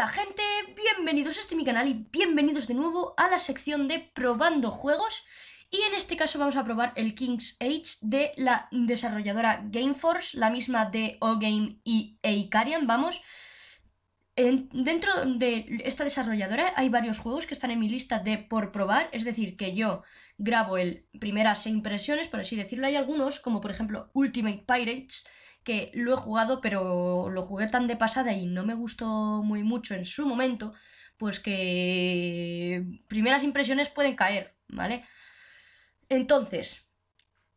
Hola gente, bienvenidos a este mi canal y bienvenidos de nuevo a la sección de probando juegos y en este caso vamos a probar el King's Age de la desarrolladora Gameforce, la misma de Ogame game y Eikarian, vamos. En, dentro de esta desarrolladora hay varios juegos que están en mi lista de por probar, es decir, que yo grabo el primeras impresiones, por así decirlo, hay algunos, como por ejemplo Ultimate Pirates, que lo he jugado, pero lo jugué tan de pasada y no me gustó muy mucho en su momento, pues que primeras impresiones pueden caer, ¿vale? Entonces,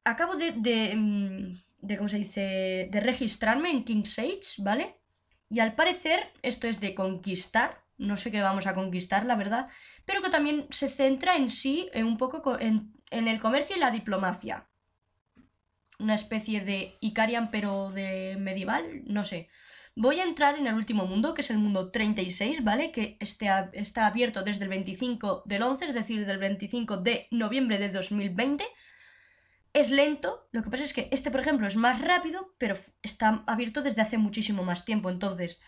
acabo de, de, mm, ¿cómo se dice?, de registrarme en King Age, ¿vale? Y al parecer, esto es de conquistar, no sé qué vamos a conquistar, la verdad, pero que también se centra en sí, en un poco en el comercio y la diplomacia una especie de Icarian pero de medieval, no sé. Voy a entrar en el último mundo, que es el mundo 36, ¿vale? Que este está abierto desde el 25 del 11, es decir, del 25 de noviembre de 2020. Es lento, lo que pasa es que este, por ejemplo, es más rápido, pero está abierto desde hace muchísimo más tiempo. Entonces,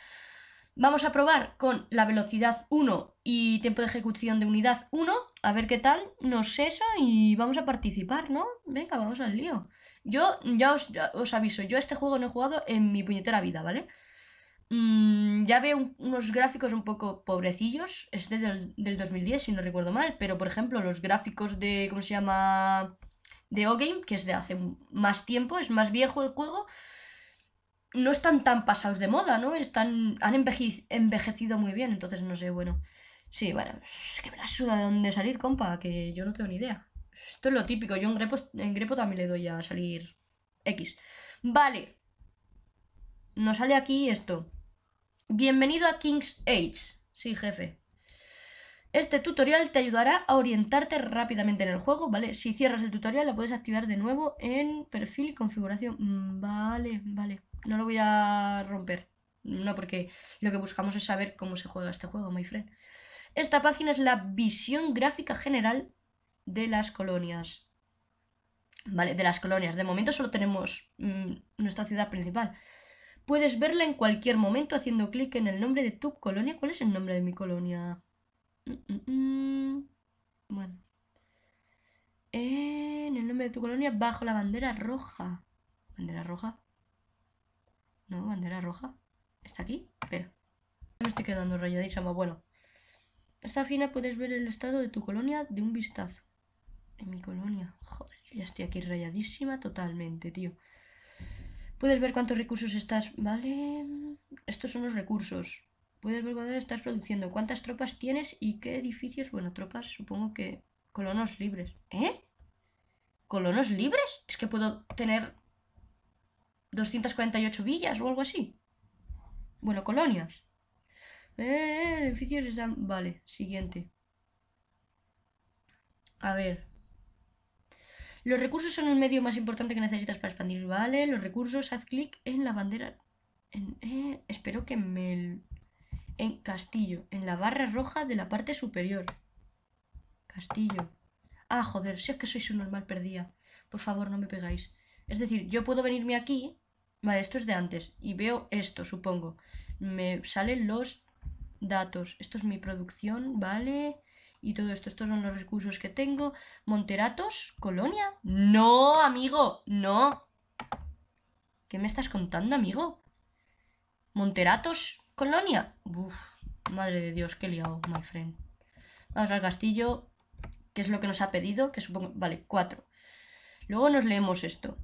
vamos a probar con la velocidad 1 y tiempo de ejecución de unidad 1, a ver qué tal nos cesa y vamos a participar, ¿no? Venga, vamos al lío. Yo ya os, aviso, yo este juego no he jugado en mi puñetera vida, ¿vale? Mm, ya veo unos gráficos un poco pobrecillos, este del, del 2010, si no recuerdo mal, pero por ejemplo los gráficos de, ¿cómo se llama? De O-Game, que es de hace más tiempo, es más viejo el juego, no están tan pasados de moda, ¿no? Están, han envejecido muy bien, entonces no sé, bueno. Sí, bueno, es que me la suda de dónde salir, compa, que yo no tengo ni idea. Esto es lo típico. Yo en Grepo, en Grepo también le doy a salir X. Vale. Nos sale aquí esto. Bienvenido a King's Age. Sí, jefe. Este tutorial te ayudará a orientarte rápidamente en el juego, ¿vale? Si cierras el tutorial lo puedes activar de nuevo en perfil y configuración. Mm, vale, vale. No lo voy a romper. No, porque lo que buscamos es saber cómo se juega este juego, my friend. Esta página es la visión gráfica general de las colonias. Vale, de las colonias. De momento solo tenemos mm, nuestra ciudad principal. Puedes verla en cualquier momento haciendo clic en el nombre de tu colonia. ¿Cuál es el nombre de mi colonia? Mm, mm, bueno. En el nombre de tu colonia bajo la bandera roja. ¿Bandera roja? No, bandera roja. ¿Está aquí? Pero Me estoy quedando rayadísima. Bueno. Esta fina puedes ver el estado de tu colonia de un vistazo mi colonia. Joder, yo ya estoy aquí rayadísima totalmente, tío. Puedes ver cuántos recursos estás. Vale. Estos son los recursos. Puedes ver cuántos estás produciendo, cuántas tropas tienes y qué edificios. Bueno, tropas, supongo que colonos libres. ¿Eh? ¿Colonos libres? Es que puedo tener 248 villas o algo así. Bueno, colonias. Eh, eh edificios están... Vale, siguiente. A ver. Los recursos son el medio más importante que necesitas para expandir. Vale, los recursos, haz clic en la bandera. En, eh, espero que me. En castillo, en la barra roja de la parte superior. Castillo. Ah, joder, si es que sois un normal perdida. Por favor, no me pegáis. Es decir, yo puedo venirme aquí. Vale, esto es de antes. Y veo esto, supongo. Me salen los datos. Esto es mi producción, ¿vale? y todo esto. Estos son los recursos que tengo. Monteratos, colonia. No, amigo, no. ¿Qué me estás contando, amigo? Monteratos, colonia. Uf, madre de Dios, qué liado, my friend. Vamos al castillo, ¿Qué es lo que nos ha pedido, que supongo... Vale, cuatro. Luego nos leemos esto.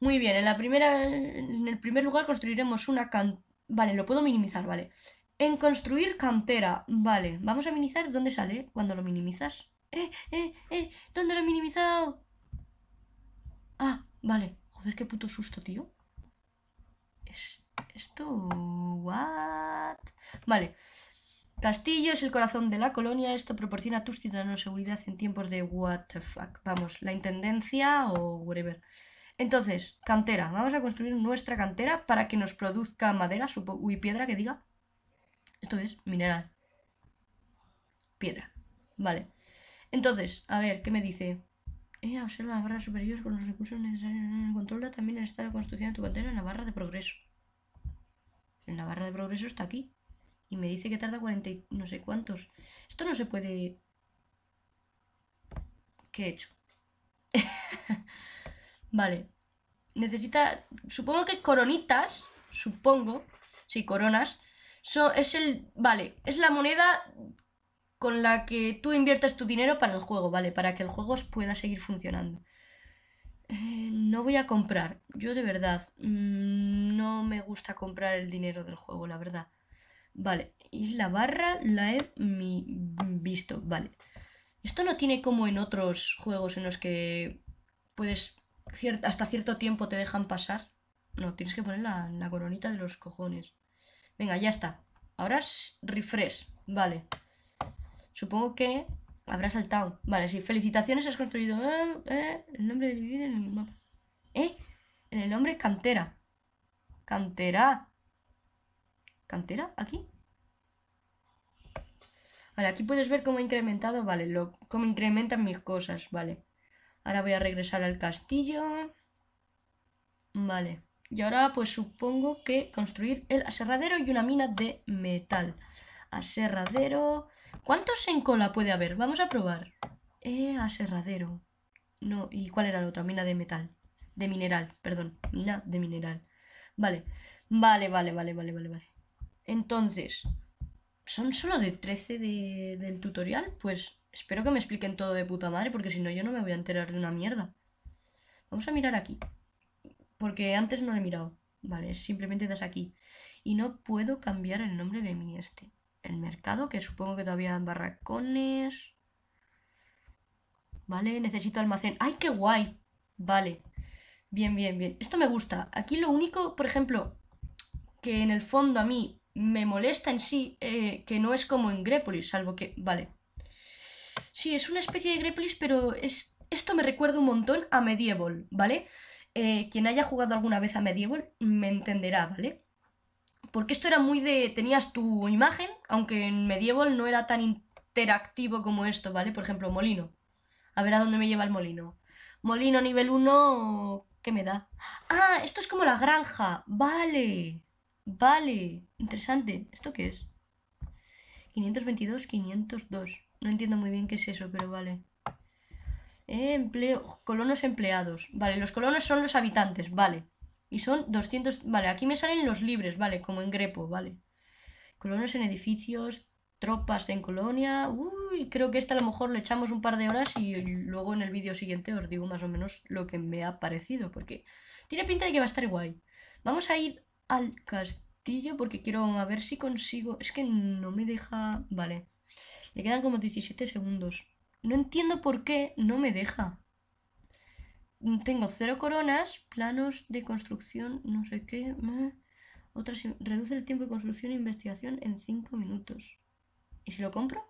Muy bien, en la primera, en el primer lugar construiremos una can... Vale, lo puedo minimizar, vale. En construir cantera. Vale, vamos a minimizar. ¿Dónde sale cuando lo minimizas? ¡Eh, eh, eh! ¿Dónde lo he minimizado? Ah, vale. Joder, qué puto susto, tío. Es esto... ¿What? Vale. Castillo es el corazón de la colonia. Esto proporciona a tus ciudadanos seguridad en tiempos de what the fuck. Vamos, la intendencia o whatever. Entonces, cantera. Vamos a construir nuestra cantera para que nos produzca madera supongo. y piedra que diga. Esto es mineral. Piedra. Vale. Entonces, a ver, ¿qué me dice? Eh, observa la barra superior con los recursos necesarios. En el Controla también está la construcción de tu cantera en la barra de progreso. En la barra de progreso está aquí. Y me dice que tarda 40 y no sé cuántos. Esto no se puede... ¿Qué he hecho? vale. Necesita... Supongo que coronitas. Supongo. Sí, coronas es el. Vale, es la moneda con la que tú inviertes tu dinero para el juego, ¿vale? Para que el juego pueda seguir funcionando. Eh, no voy a comprar. Yo de verdad. Mm, no me gusta comprar el dinero del juego, la verdad. Vale, y la barra la he visto, vale. Esto no tiene como en otros juegos en los que puedes hasta cierto tiempo te dejan pasar. No, tienes que poner la, la coronita de los cojones. Venga, ya está. Ahora es refresh. Vale. Supongo que habrá saltado. Vale, sí. Felicitaciones, has construido eh, eh, el nombre del en el mapa. ¿Eh? En el nombre Cantera. Cantera. ¿Cantera? ¿Aquí? Vale, aquí puedes ver cómo ha incrementado, vale, cómo incrementan mis cosas, vale. Ahora voy a regresar al castillo. Vale. Y ahora pues supongo que construir el aserradero y una mina de metal. Aserradero... ¿Cuántos en cola puede haber? Vamos a probar. Eh, aserradero. No, ¿y cuál era la otra? Mina de metal. De mineral, perdón. Mina de mineral. Vale. Vale, vale, vale, vale, vale, vale. Entonces, ¿son solo de 13 del tutorial? Pues espero que me expliquen todo de puta madre, porque si no yo no me voy a enterar de una mierda. Vamos a mirar aquí. Porque antes no lo he mirado. Vale, simplemente das aquí. Y no puedo cambiar el nombre de mi este. El mercado, que supongo que todavía barracones. Vale, necesito almacén. ¡Ay, qué guay! Vale. Bien, bien, bien. Esto me gusta. Aquí lo único, por ejemplo, que en el fondo a mí me molesta en sí, eh, que no es como en Grepolis salvo que... Vale. Sí, es una especie de Grepolis, pero es... esto me recuerda un montón a Medieval, ¿vale? vale eh, quien haya jugado alguna vez a Medieval me entenderá, ¿vale? Porque esto era muy de... tenías tu imagen, aunque en Medieval no era tan interactivo como esto, ¿vale? Por ejemplo, Molino. A ver a dónde me lleva el Molino. Molino nivel 1, ¿qué me da? Ah, esto es como la granja. Vale. Vale. Interesante. ¿Esto qué es? 522, 502. No entiendo muy bien qué es eso, pero vale empleo, colonos empleados. Vale, los colonos son los habitantes, vale. Y son 200, vale, aquí me salen los libres, vale, como en Grepo, vale. Colonos en edificios, tropas en colonia. Uy, creo que esta a lo mejor le echamos un par de horas y luego en el vídeo siguiente os digo más o menos lo que me ha parecido, porque tiene pinta de que va a estar guay. Vamos a ir al castillo porque quiero a ver si consigo... Es que no me deja... Vale. Le quedan como 17 segundos. No entiendo por qué no me deja. Tengo cero coronas, planos de construcción, no sé qué. otra reduce el tiempo de construcción e investigación en cinco minutos. ¿Y si lo compro?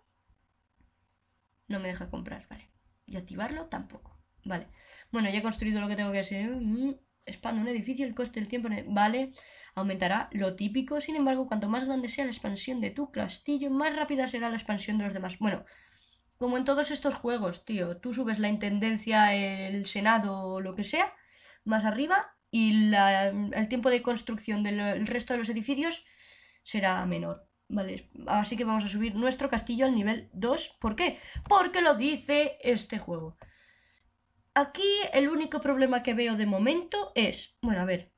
No me deja comprar, vale. Y activarlo tampoco. Vale. Bueno, ya he construido lo que tengo que hacer. Mm, expando un edificio, el coste del tiempo, vale, aumentará lo típico. Sin embargo, cuanto más grande sea la expansión de tu castillo, más rápida será la expansión de los demás. Bueno, como en todos estos juegos, tío. Tú subes la intendencia, el senado o lo que sea, más arriba, y el tiempo de construcción del resto de los edificios será menor. Vale, así que vamos a subir nuestro castillo al nivel 2. ¿Por qué? Porque lo dice este juego. Aquí el único problema que veo de momento es, bueno, a ver,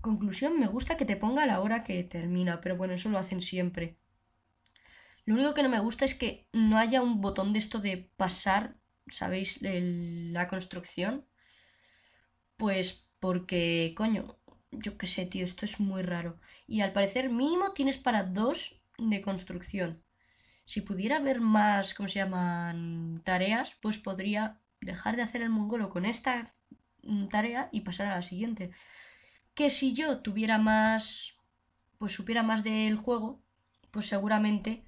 conclusión, me gusta que te ponga la hora que termina, pero bueno, eso lo hacen siempre. Lo único que no me gusta es que no haya un botón de esto de pasar, ¿sabéis? la construcción. Pues porque, coño, yo qué sé, tío, esto es muy raro. Y al parecer mínimo tienes para dos de construcción. Si pudiera haber más, ¿cómo se llaman? Tareas, pues podría dejar de hacer el mongolo con esta mm, tarea y pasar a la siguiente. Que si yo tuviera más, pues supiera más del juego, pues seguramente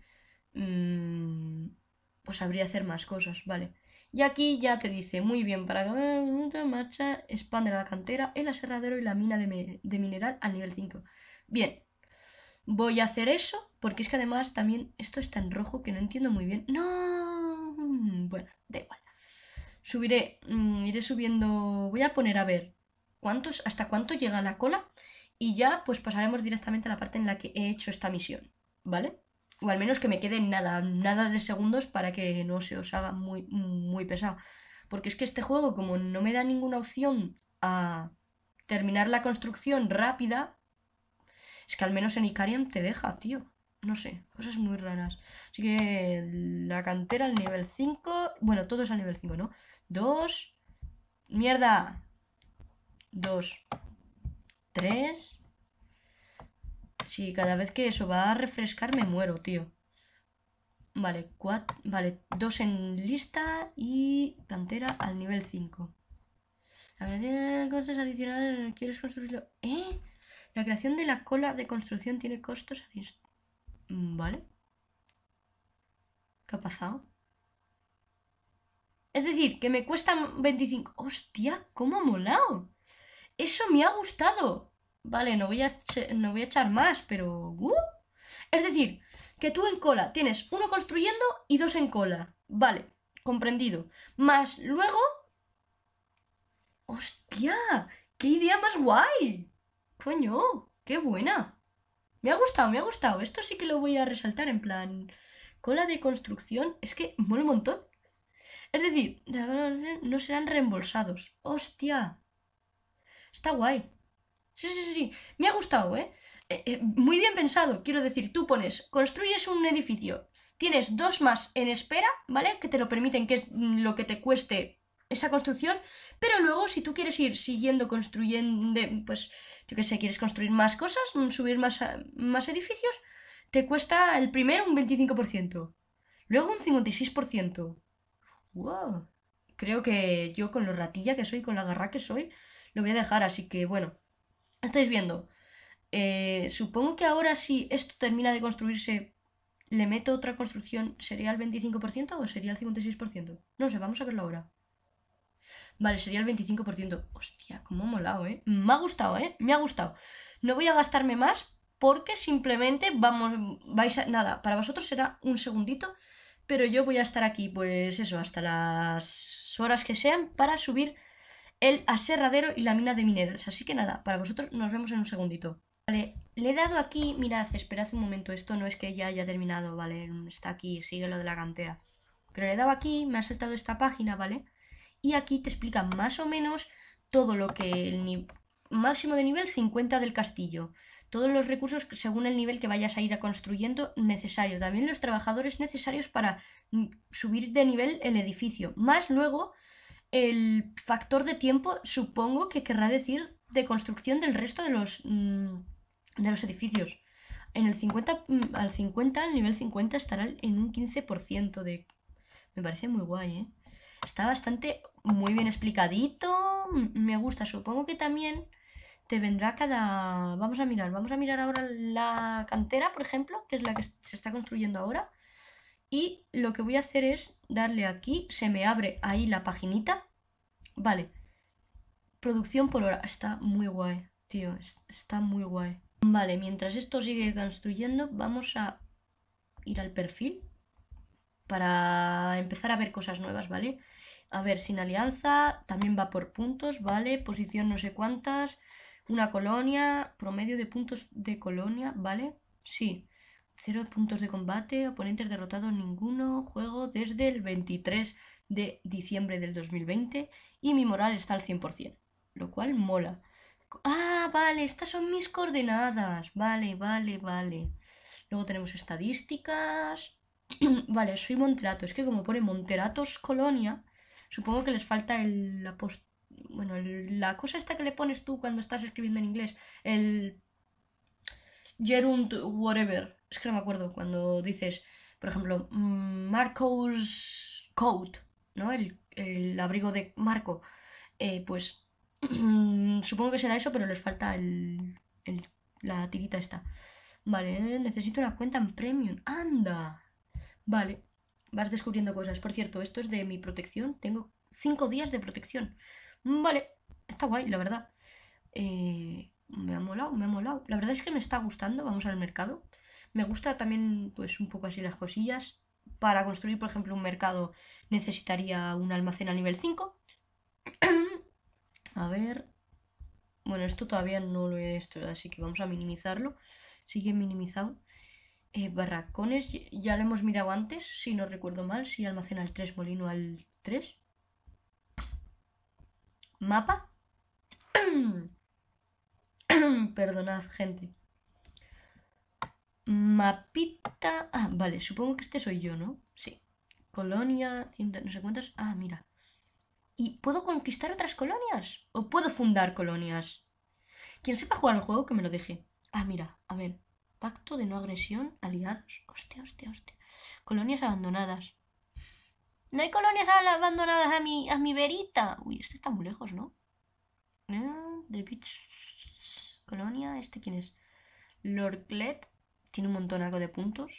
Mm, pues habría hacer más cosas, ¿vale? Y aquí ya te dice, muy bien, para que marcha, expande la cantera, el aserradero y la mina de, mineral al nivel 5. Bien, voy a hacer eso, porque es que además también esto está en rojo que no entiendo muy bien. No, bueno, da igual. Subiré, mm, iré subiendo, voy a poner a ver cuántos, hasta cuánto llega la cola y ya pues pasaremos directamente a la parte en la que he hecho esta misión, ¿vale? o al menos que me quede nada, nada de segundos para que no se os haga muy, muy pesado. Porque es que este juego, como no me da ninguna opción a terminar la construcción rápida, es que al menos en Icarium te deja, tío. No sé, cosas muy raras. Así que la cantera al nivel 5. Bueno, todo es al nivel 5, ¿no? 2. Mierda. 2. 3. Si cada vez que eso va a refrescar me muero, tío. Vale, cuatro, vale, dos en lista y cantera al nivel 5. La creación de adicionales, ¿quieres construirlo? ¿Eh? La creación de la cola de construcción tiene costos adicionales. Mm, vale. ¿Qué ha pasado? Es decir, que me cuesta 25. ¡Hostia! ¿Cómo ha molado? Eso me ha gustado. Vale, no voy a, no voy a echar más, pero... Uh. Es decir, que tú en cola tienes uno construyendo y dos en cola. Vale, comprendido. Más luego... ¡Hostia! ¡Qué idea más guay! Coño, qué buena. Me ha gustado, me ha gustado. Esto sí que lo voy a resaltar en plan... Cola de construcción es que mola un montón. Es decir, no serán reembolsados. ¡Hostia! Está guay. Sí, sí, sí, me ha gustado, ¿eh? ¿eh? Eh, Muy bien pensado, quiero decir, tú pones, construyes un edificio, tienes dos más en espera, ¿vale? Que te lo permiten, que es mm, lo que te cueste esa construcción, pero luego si tú quieres ir siguiendo construyendo, pues yo qué sé, quieres construir más cosas, mm, subir más, eh, más edificios, te cuesta el primero un 25%, luego un 56%. ¡Wow! Creo que yo con lo ratilla que soy, con la garra que soy, lo voy a dejar, así que bueno estáis viendo. Eh, supongo que ahora si esto termina de construirse, ¿le meto otra construcción? ¿Sería el 25% o sería el 56%? No sé, vamos a verlo ahora. Vale, sería el 25%. Hostia, cómo ha molado, ¿eh? Me ha gustado, ¿eh? Me ha gustado. No voy a gastarme más porque simplemente vamos, vais a... Nada, para vosotros será un segundito, pero yo voy a estar aquí, pues eso, hasta las horas que sean para subir el aserradero y la mina de minerales. Así que nada, para vosotros nos vemos en un segundito. Vale, le he dado aquí, mirad, esperad un momento, esto no es que ya haya terminado, vale, está aquí, sigue lo de la cantea. Pero le he dado aquí, me ha saltado esta página, ¿vale? Y aquí te explica más o menos todo lo que el máximo de nivel 50 del castillo. Todos los recursos según el nivel que vayas a ir construyendo necesario. También los trabajadores necesarios para mm, subir de nivel el edificio. Más luego el factor de tiempo supongo que querrá decir de construcción del resto de los, mm, de los edificios. En el 50, mm, al 50, al nivel 50 estará en un 15% de... Me parece muy guay, ¿eh? Está bastante muy bien explicadito, mm, me gusta. Supongo que también te vendrá cada... Vamos a mirar, vamos a mirar ahora la cantera, por ejemplo, que es la que se está construyendo ahora y lo que voy a hacer es darle aquí, se me abre ahí la paginita. Vale. Producción por hora. Está muy guay, tío. Está muy guay. Vale, mientras esto sigue construyendo, vamos a ir al perfil para empezar a ver cosas nuevas, ¿vale? A ver, sin alianza, también va por puntos, ¿vale? Posición no sé cuántas, una colonia, promedio de puntos de colonia, ¿vale? Sí, Cero puntos de combate, oponentes derrotados ninguno, juego desde el 23 de diciembre del 2020 y mi moral está al 100%, lo cual mola. Ah, vale, estas son mis coordenadas. Vale, vale, vale. Luego tenemos estadísticas. vale, soy Monterato. Es que como pone Monteratos Colonia, supongo que les falta el Bueno, la cosa esta que le pones tú cuando estás escribiendo en inglés, el gerund whatever es que no me acuerdo, cuando dices, por ejemplo, mm, Marco's coat, ¿no? El, abrigo de Marco, eh, pues supongo que será eso, pero les falta la tirita esta. Vale, necesito una cuenta en Premium. ¡Anda! Vale, vas descubriendo cosas. Por cierto, esto es de mi protección. Tengo cinco días de protección. Mm, vale, está guay, la verdad. Eh, me ha molado, me ha molado. La verdad es que me está gustando. Vamos al mercado. Me gusta también, pues, un poco así las cosillas. Para construir, por ejemplo, un mercado necesitaría un almacén a nivel 5. a ver... Bueno, esto todavía no lo he hecho, así que vamos a minimizarlo. Sigue minimizado. Eh, barracones, ya lo hemos mirado antes, si no recuerdo mal, si almacena el 3, molino al 3. Mapa. Perdonad, gente. Mapita. Ah, vale, supongo que este soy yo, ¿no? Sí. Colonia, no sé cuántas. Ah, mira. ¿Y puedo conquistar otras colonias? ¿O puedo fundar colonias? Quien sepa jugar al juego, que me lo deje. Ah, mira, a ver. Pacto de no agresión, aliados. Hostia, hostia, hostia. Colonias abandonadas. No hay colonias abandonadas a mi, a mi verita. Uy, este está muy lejos, ¿no? Eh, de The Beach Colonia, ¿este quién es? Lord tiene un montón algo de puntos.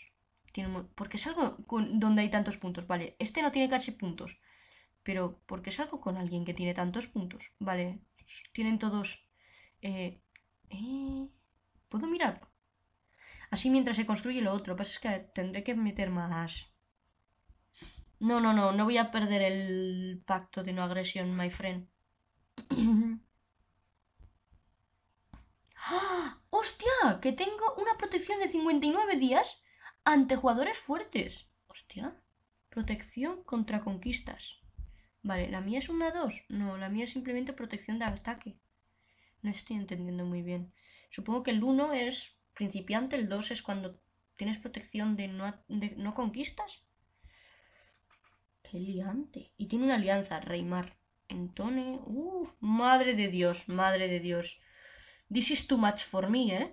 Tiene porque es algo donde hay tantos puntos, vale. Este no tiene casi puntos. Pero porque es algo con alguien que tiene tantos puntos, vale. Tienen todos... Eh, eh, ¿Puedo mirarlo? Así mientras se construye lo otro. Lo que pues pasa es que tendré que meter más... No, no, no. No voy a perder el pacto de no agresión, my friend. ¡Ah! ¡Hostia! Que tengo una protección de 59 días ante jugadores fuertes. ¡Hostia! Protección contra conquistas. Vale, ¿la mía es una 2? No, la mía es simplemente protección de ataque. No estoy entendiendo muy bien. Supongo que el 1 es principiante, el 2 es cuando tienes protección de no, conquistas. ¡Qué liante! Y tiene una alianza, Reymar. Entone. ¡Uh! Madre de Dios, madre de Dios. This is too much for me, ¿eh?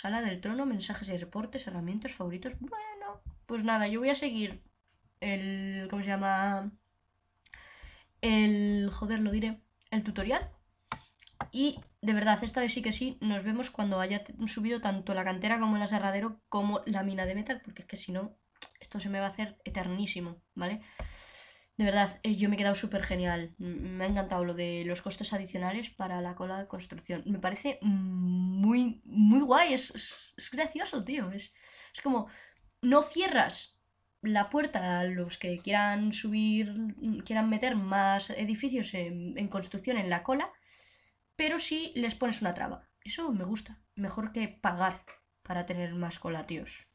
Sala del trono, mensajes y reportes, herramientas, favoritos. Bueno, pues nada, yo voy a seguir el. ¿Cómo se llama? El. Joder, lo diré. El tutorial. Y de verdad, esta vez sí que sí, nos vemos cuando haya subido tanto la cantera como el aserradero como la mina de metal, porque es que si no, esto se me va a hacer eternísimo, ¿vale? vale de verdad, eh, yo me he quedado súper genial. Me ha encantado lo de los costes adicionales para la cola de construcción. Me parece muy, muy guay. Es, gracioso, tío. Es, es como, no cierras la puerta a los que quieran subir, mm, quieran meter más edificios en, en, construcción en la cola, pero sí les pones una traba. Eso me gusta. Mejor que pagar para tener más cola, tíos.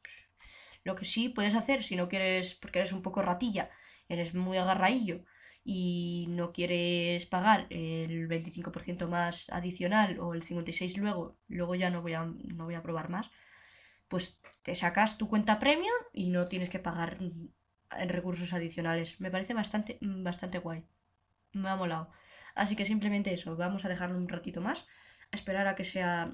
Lo que sí puedes hacer si no quieres, porque eres un poco ratilla, eres muy agarraillo y no quieres pagar el 25% más adicional o el 56 luego, luego ya no voy a, no voy a probar más, pues te sacas tu cuenta premium y no tienes que pagar en recursos adicionales. Me parece bastante, bastante guay. Me ha molado. Así que simplemente eso, vamos a dejarlo un ratito más, esperar a que sea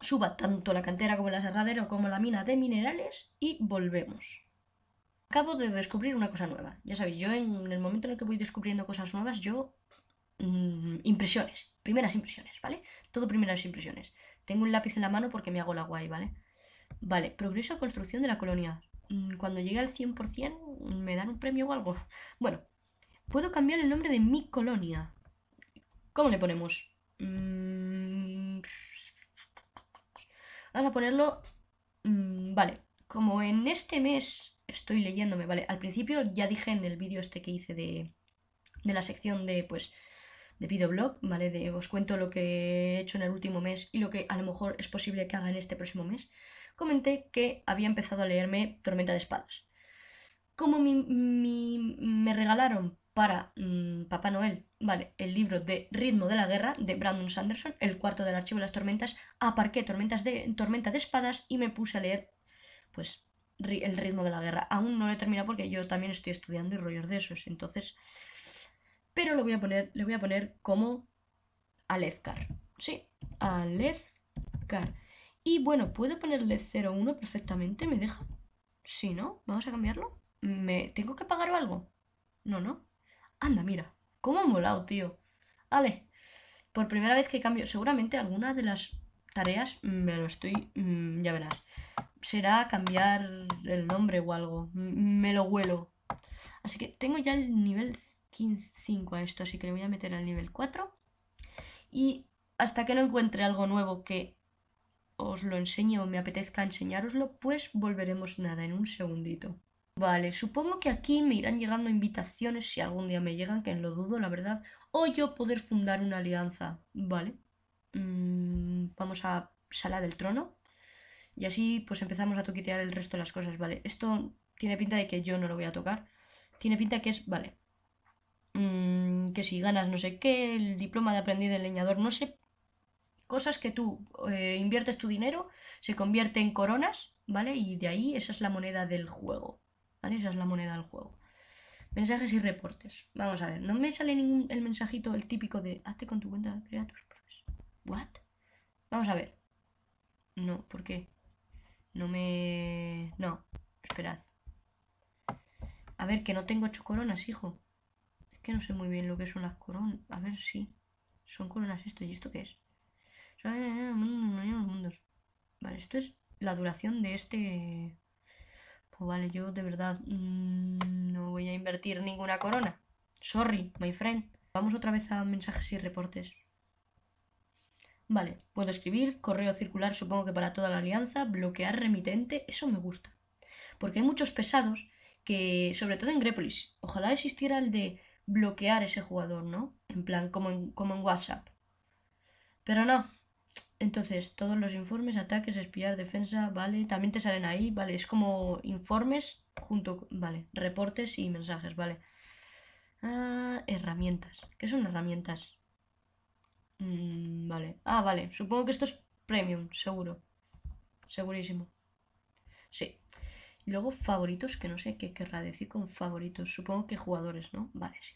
suba tanto la cantera como el aserradero como la mina de minerales y volvemos acabo de descubrir una cosa nueva. Ya sabéis, yo en el momento en el que voy descubriendo cosas nuevas, yo... Mm, impresiones, primeras impresiones, ¿vale? Todo primeras impresiones. Tengo un lápiz en la mano porque me hago la guay, ¿vale? Vale, progreso a construcción de la colonia. Mm, cuando llegue al 100% mm, me dan un premio o algo. Bueno, puedo cambiar el nombre de mi colonia. ¿Cómo le ponemos? Vamos a ponerlo... vale, como en este mes estoy leyéndome, ¿vale? Al principio ya dije en el vídeo este que hice de, de la sección de, pues, de videoblog, ¿vale? De, os cuento lo que he hecho en el último mes y lo que a lo mejor es posible que haga en este próximo mes, comenté que había empezado a leerme Tormenta de Espadas. Como me regalaron para mm, Papá Noel, ¿vale? El libro de Ritmo de la Guerra de Brandon Sanderson, el cuarto del archivo de las tormentas, aparqué tormentas de, Tormenta de Espadas y me puse a leer, pues, el ritmo de la guerra. Aún no lo he terminado porque yo también estoy estudiando y rollos de esos. Entonces. Pero lo voy a poner, le voy a poner como Alezcar. Sí, Alezcar. Y bueno, puedo ponerle 01 perfectamente, ¿me deja? si ¿no? ¿Vamos a cambiarlo? ¿Me tengo que pagar algo? No, no. Anda, mira. ¿Cómo ha molado, tío? Vale. Por primera vez que cambio, seguramente alguna de las tareas, mm, me lo estoy, mm, ya verás. Será cambiar el nombre o algo, mm, me lo huelo. Así que tengo ya el nivel 5 a esto, así que le voy a meter al nivel 4. Y hasta que no encuentre algo nuevo que os lo enseñe o me apetezca enseñároslo, pues volveremos nada en un segundito. Vale, supongo que aquí me irán llegando invitaciones si algún día me llegan, que lo dudo, la verdad, o yo poder fundar una alianza, ¿vale? Mm, vamos a sala del trono. Y así pues empezamos a toquitear el resto de las cosas, ¿vale? Esto tiene pinta de que yo no lo voy a tocar. Tiene pinta que es, vale, mm, que si ganas no sé qué, el diploma de aprendiz de leñador, no sé. Cosas que tú eh, inviertes tu dinero, se convierte en coronas, ¿vale? Y de ahí esa es la moneda del juego, ¿vale? Esa es la moneda del juego. Mensajes y reportes. Vamos a ver, no me sale ningún el mensajito, el típico de hazte con tu cuenta, crea ¿What? Vamos a ver. No, ¿por qué? No me... No, esperad. A ver, que no tengo ocho coronas, hijo. Es que no sé muy bien lo que son las coronas. A ver, sí. Son coronas esto. ¿Y esto qué es? mundos. Vale, esto es la duración de este... Pues vale, yo de verdad mm, no voy a invertir ninguna corona. Sorry, my friend. Vamos otra vez a mensajes y reportes. Vale, puedo escribir, correo circular supongo que para toda la alianza, bloquear remitente, eso me gusta. Porque hay muchos pesados que, sobre todo en Grepolis, ojalá existiera el de bloquear ese jugador, ¿no? En plan, como en, como en WhatsApp. Pero no. Entonces, todos los informes, ataques, espiar, defensa, vale, también te salen ahí, vale, es como informes junto, vale, reportes y mensajes, vale. Ah, herramientas. ¿Qué son herramientas? Mm, vale. Ah, vale. Supongo que esto es premium, seguro. Segurísimo. Sí. y Luego favoritos, que no sé qué querrá decir con favoritos. Supongo que jugadores, ¿no? Vale, sí.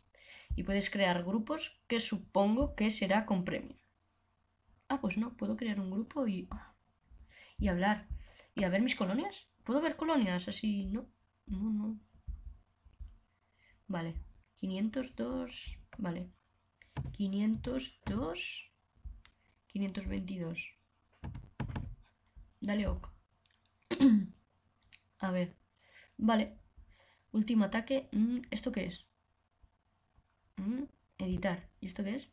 Y puedes crear grupos que supongo que será con premium. Ah, pues no, puedo crear un grupo y... Y hablar. ¿Y a ver mis colonias? ¿Puedo ver colonias así? No, no, no. Vale. 502... Vale. 502, 522. Dale ok. A ver. Vale. Último ataque. Mm, ¿Esto qué es? Mm, editar. ¿Y esto qué es?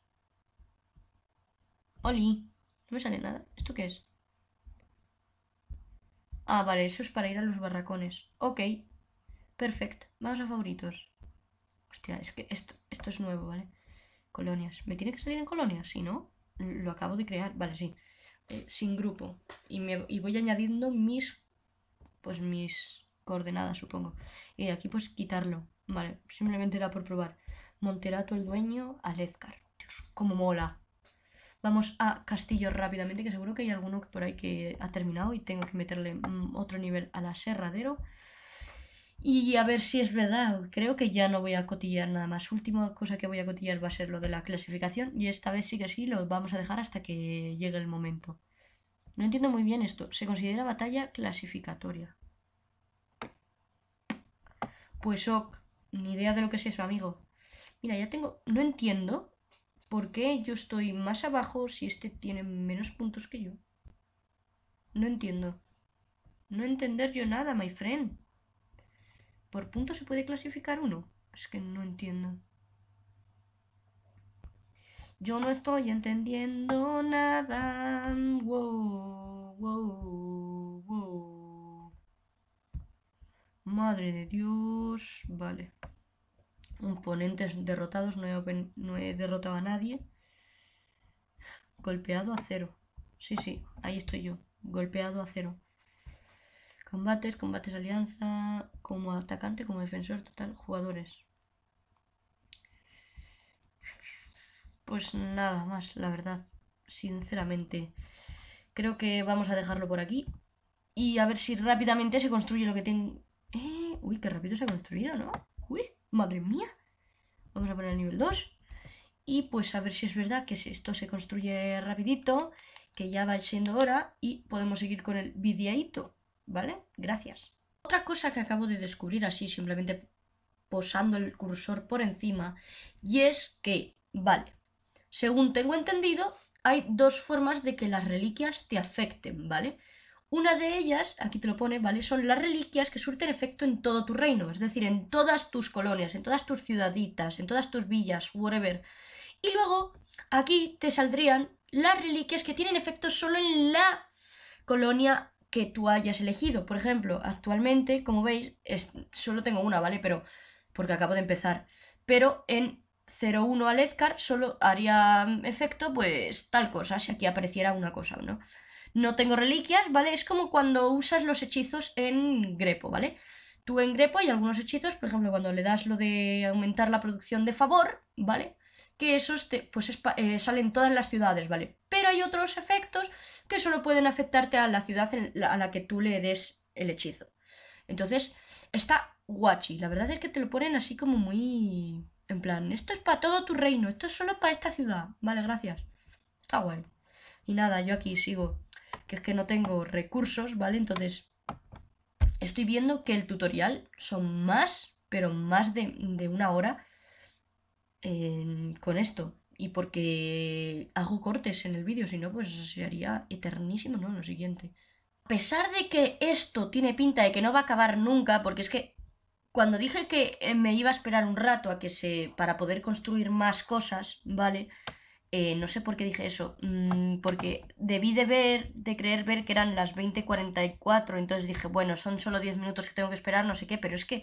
¡Oli! No me sale nada. ¿Esto qué es? Ah, vale. Eso es para ir a los barracones. Ok. Perfecto. Vamos a favoritos. Hostia, es que esto, esto es nuevo, ¿vale? Colonias. ¿Me tiene que salir en colonias? Si no, lo acabo de crear. Vale, sí. Eh, sin grupo. Y, me, voy añadiendo mis. Pues mis coordenadas, supongo. Y eh, aquí, pues quitarlo. Vale, simplemente era por probar. Monterato el dueño, Alezcar. Dios, cómo mola. Vamos a Castillo rápidamente, que seguro que hay alguno que por ahí que ha terminado y tengo que meterle mm, otro nivel al aserradero. Y a ver si es verdad. Creo que ya no voy a cotillar nada más. Última cosa que voy a cotillar va a ser lo de la clasificación. Y esta vez sí que sí, lo vamos a dejar hasta que llegue el momento. No entiendo muy bien esto. Se considera batalla clasificatoria. Pues ok, ni idea de lo que es eso, amigo. Mira, ya tengo... No entiendo por qué yo estoy más abajo si este tiene menos puntos que yo. No entiendo. No entender yo nada, my friend. ¿Por punto se puede clasificar uno? Es que no entiendo. Yo no estoy entendiendo nada. Wow, wow, wow. Madre de Dios. Vale. Oponentes derrotados. no he derrotado a nadie. Golpeado a cero. Sí, sí, ahí estoy yo. Golpeado a cero. Combates, combates alianza, como atacante, como defensor, total, jugadores. Pues nada más, la verdad, sinceramente. Creo que vamos a dejarlo por aquí. Y a ver si rápidamente se construye lo que tengo... Eh, uy, qué rápido se ha construido, ¿no? Uy, madre mía. Vamos a poner el nivel 2. Y pues a ver si es verdad que esto se construye rapidito, que ya va siendo hora y podemos seguir con el videíto. ¿Vale? Gracias. Otra cosa que acabo de descubrir así, simplemente posando el cursor por encima, y es que, vale, según tengo entendido, hay dos formas de que las reliquias te afecten, ¿vale? Una de ellas, aquí te lo pone, ¿vale? Son las reliquias que surten efecto en todo tu reino, es decir, en todas tus colonias, en todas tus ciudaditas, en todas tus villas, whatever. Y luego, aquí te saldrían las reliquias que tienen efecto solo en la colonia que tú hayas elegido. Por ejemplo, actualmente, como veis, solo tengo una, ¿vale? Pero porque acabo de empezar. Pero en 01 al Edgar solo haría efecto, pues, tal cosa, si aquí apareciera una cosa, ¿no? No tengo reliquias, ¿vale? Es como cuando usas los hechizos en Grepo, ¿vale? Tú en Grepo hay algunos hechizos, por ejemplo, cuando le das lo de aumentar la producción de favor, ¿vale? que esos pues eh, salen todas las ciudades, ¿vale? Pero hay otros efectos que solo pueden afectarte a la ciudad a la que tú le des el hechizo. Entonces, está guachi. La verdad es que te lo ponen así como muy... En plan, esto es para todo tu reino, esto es solo para esta ciudad. Vale, gracias. Está guay. Y nada, yo aquí sigo. Que es que no tengo recursos, ¿vale? Entonces, estoy viendo que el tutorial son más, pero más de, de una hora con esto. Y porque hago cortes en el vídeo, si no, pues sería eternísimo, ¿no? Lo siguiente. A pesar de que esto tiene pinta de que no va a acabar nunca, porque es que cuando dije que eh, me iba a esperar un rato a que se. para poder construir más cosas, ¿vale? Eh, no sé por qué dije eso, mm, porque debí de ver, de creer ver que eran las 20.44, entonces dije, bueno, son solo 10 minutos que tengo que esperar, no sé qué, pero es que,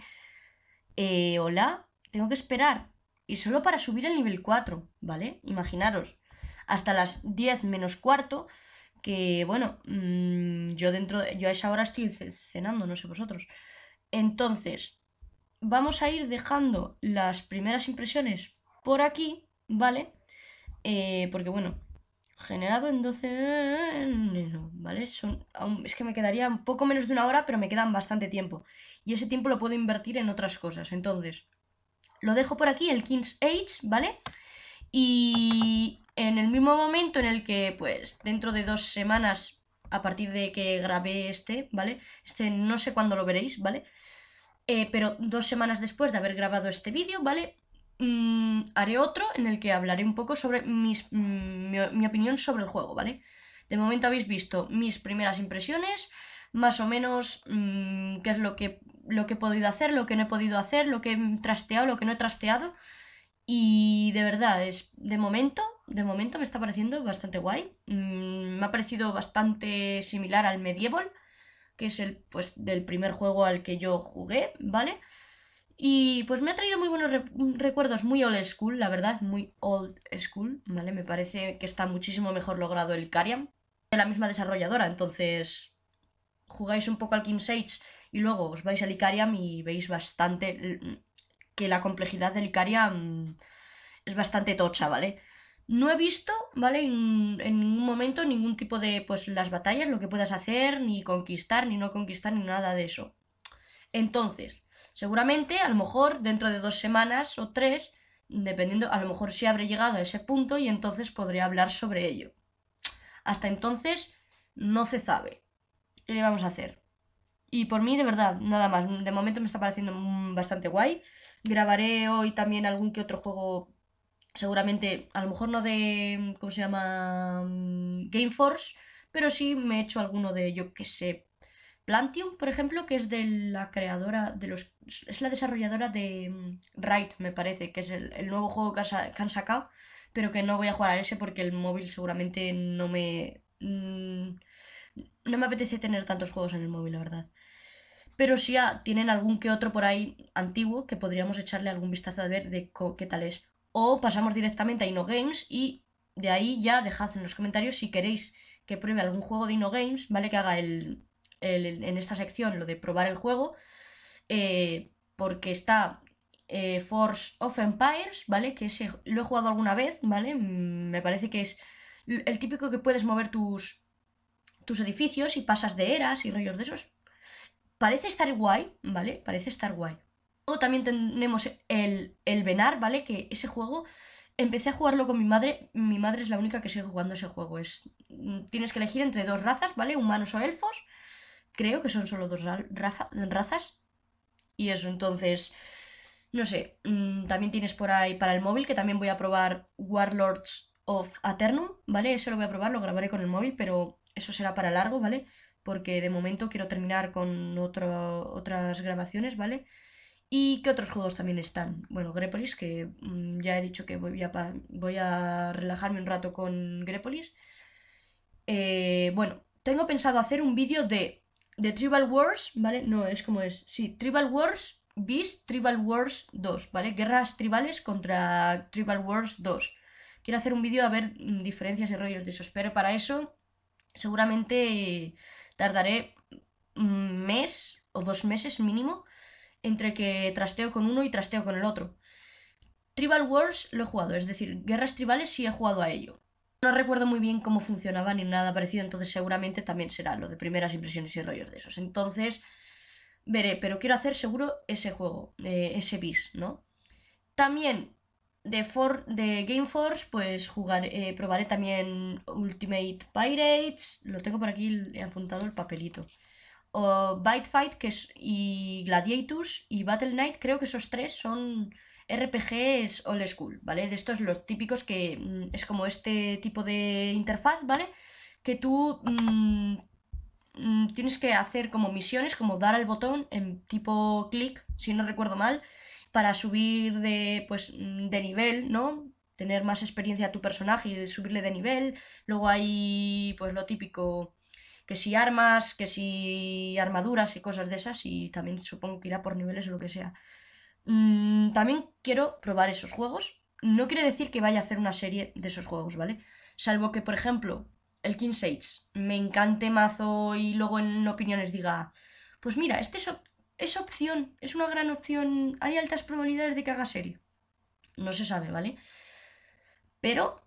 eh, hola, tengo que esperar y solo para subir el nivel 4, ¿vale? Imaginaros, hasta las 10 menos cuarto, que bueno, mm, yo dentro, yo a esa hora estoy cenando, no sé vosotros. Entonces, vamos a ir dejando las primeras impresiones por aquí, ¿vale? Eh, porque bueno, generado en 12 ¿vale? es que me quedaría un poco menos de una hora, pero me quedan bastante tiempo. Y ese tiempo lo puedo invertir en otras cosas. Entonces, lo dejo por aquí, el King's Age, ¿vale? Y en el mismo momento en el que, pues, dentro de dos semanas, a partir de que grabé este, ¿vale? Este no sé cuándo lo veréis, ¿vale? Eh, pero dos semanas después de haber grabado este vídeo, ¿vale? Mm, haré otro en el que hablaré un poco sobre mis, mm, mi, opinión sobre el juego, ¿vale? De momento habéis visto mis primeras impresiones, más o menos mm, qué es lo que lo que he podido hacer, lo que no he podido hacer, lo que he trasteado, lo que no he trasteado. Y de verdad, es, de momento, de momento me está pareciendo bastante guay. Mm, me ha parecido bastante similar al Medieval, que es el pues del primer juego al que yo jugué, ¿vale? Y pues me ha traído muy buenos mm, recuerdos, muy old school, la verdad, muy old school, ¿vale? Me parece que está muchísimo mejor logrado el Carian, de la misma desarrolladora, entonces jugáis un poco al King's Age y luego os vais a Icariam y veis bastante mm, que la complejidad del Icariam es bastante tocha, ¿vale? No he visto, ¿vale? En, ningún momento ningún tipo de, pues, las batallas, lo que puedas hacer, ni conquistar, ni no conquistar, ni nada de eso. Entonces, seguramente, a lo mejor, dentro de dos semanas o tres, dependiendo, a lo mejor sí habré llegado a ese punto y entonces podré hablar sobre ello. Hasta entonces, no se sabe. ¿Qué le vamos a hacer? Y por mí, de verdad, nada más. De momento me está pareciendo mm, bastante guay. Grabaré hoy también algún que otro juego, seguramente, a lo mejor no de, mm, ¿cómo se llama? Mm, Game Force, pero sí me he hecho alguno de, yo qué sé, Plantium, por ejemplo, que es de la creadora de los. Es la desarrolladora de Wright, me parece, que es el, nuevo juego que, han sacado, pero que no voy a jugar a ese porque el móvil seguramente no me. no me apetece tener tantos juegos en el móvil, la verdad pero si ya ah, tienen algún que otro por ahí antiguo que podríamos echarle algún vistazo a ver de qué tal es. O pasamos directamente a Games y de ahí ya dejad en los comentarios si queréis que pruebe algún juego de Games ¿vale? Que haga el, en esta sección lo de probar el juego, eh, porque está eh, Force of Empires, ¿vale? Que ese, lo he jugado alguna vez, ¿vale? Mm, me parece que es el típico que puedes mover tus, tus edificios y pasas de eras y rollos de esos parece estar guay, ¿vale? Parece estar guay. O también tenemos el, Venar, ¿vale? Que ese juego empecé a jugarlo con mi madre. Mi madre es la única que sigue jugando ese juego. Es, tienes que elegir entre dos razas, ¿vale? Humanos o elfos. Creo que son solo dos razas. Y eso, entonces, no sé. Mm, también tienes por ahí para el móvil, que también voy a probar Warlords of Aternum, ¿vale? Eso lo voy a probar, lo grabaré con el móvil, pero eso será para largo, ¿vale? porque de momento quiero terminar con otras grabaciones, ¿vale? ¿Y qué otros juegos también están? Bueno, Grepolis, que mm, ya he dicho que voy a, voy a relajarme un rato con Grepolis. Eh, bueno, tengo pensado hacer un vídeo de, de Tribal Wars, ¿vale? No, es como es. Sí, Tribal Wars Beast Tribal Wars 2, ¿vale? Guerras tribales contra Tribal Wars 2. Quiero hacer un vídeo a ver mm, diferencias y rollos de esos. Pero para eso, seguramente tardaré un mes o dos meses mínimo entre que trasteo con uno y trasteo con el otro. Tribal Wars lo he jugado, es decir, guerras tribales sí he jugado a ello. No recuerdo muy bien cómo funcionaba ni nada parecido, entonces seguramente también será lo de primeras impresiones y rollos de esos. Entonces, veré, pero quiero hacer seguro ese juego, eh, ese bis, ¿no? También de, de Gameforce, pues jugar, eh, probaré también Ultimate Pirates. Lo tengo por aquí, he apuntado el papelito. O Byte Fight que es, y Gladiators. y Battle Knight, creo que esos tres son RPGs old school, ¿vale? De estos los típicos que mm, es como este tipo de interfaz, ¿vale? Que tú mm, mm, tienes que hacer como misiones, como dar al botón en tipo clic, si no recuerdo mal, para subir de, pues, de nivel, ¿no? Tener más experiencia a tu personaje y subirle de nivel. Luego hay, pues, lo típico, que si armas, que si armaduras y cosas de esas, y también supongo que irá por niveles o lo que sea. Mm, también quiero probar esos juegos. No quiere decir que vaya a hacer una serie de esos juegos, ¿vale? Salvo que, por ejemplo, el King's Age me encante mazo y luego en opiniones diga, pues mira, este es es opción, es una gran opción. Hay altas probabilidades de que haga serie. No se sabe, ¿vale? Pero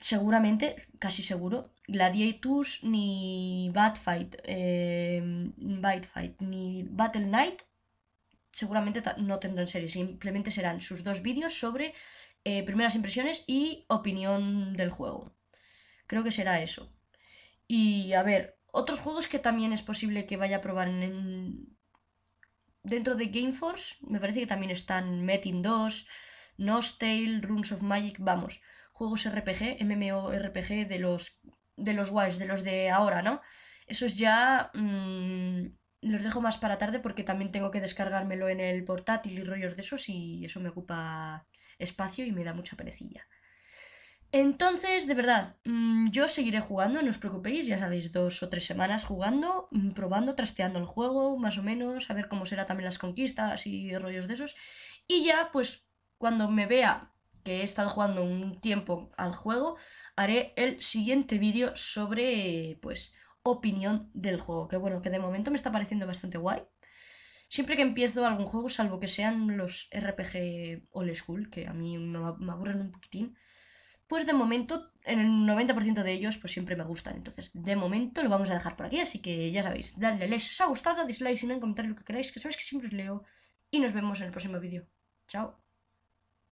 seguramente, casi seguro, Gladiatus, ni Bad Fight, eh, Bad Fight, ni Battle Knight, seguramente no tendrán serie. Simplemente serán sus dos vídeos sobre eh, primeras impresiones y opinión del juego. Creo que será eso. Y a ver, otros juegos que también es posible que vaya a probar en, dentro de Gameforce me parece que también están Metin 2, Nostale, Runes of Magic, vamos, juegos RPG, MMORPG de los de los guays, de los de ahora, ¿no? Esos ya mm, los dejo más para tarde porque también tengo que descargármelo en el portátil y rollos de esos y eso me ocupa espacio y me da mucha perecilla. Entonces, de verdad, mm, yo seguiré jugando, no os preocupéis, ya sabéis, dos o tres semanas jugando, mm, probando, trasteando el juego, más o menos, a ver cómo será también las conquistas y rollos de esos. Y ya, pues, cuando me vea que he estado jugando un tiempo al juego, haré el siguiente vídeo sobre, pues, opinión del juego. Que bueno, que de momento me está pareciendo bastante guay. Siempre que empiezo algún juego, salvo que sean los RPG old school, que a mí me aburren un poquitín, pues de momento, en el 90% de ellos, pues siempre me gustan. Entonces, de momento lo vamos a dejar por aquí, así que ya sabéis, dadle like si os ha gustado, dislike si no, en comentarios lo que queráis, que sabéis que siempre os leo. Y nos vemos en el próximo vídeo. Chao.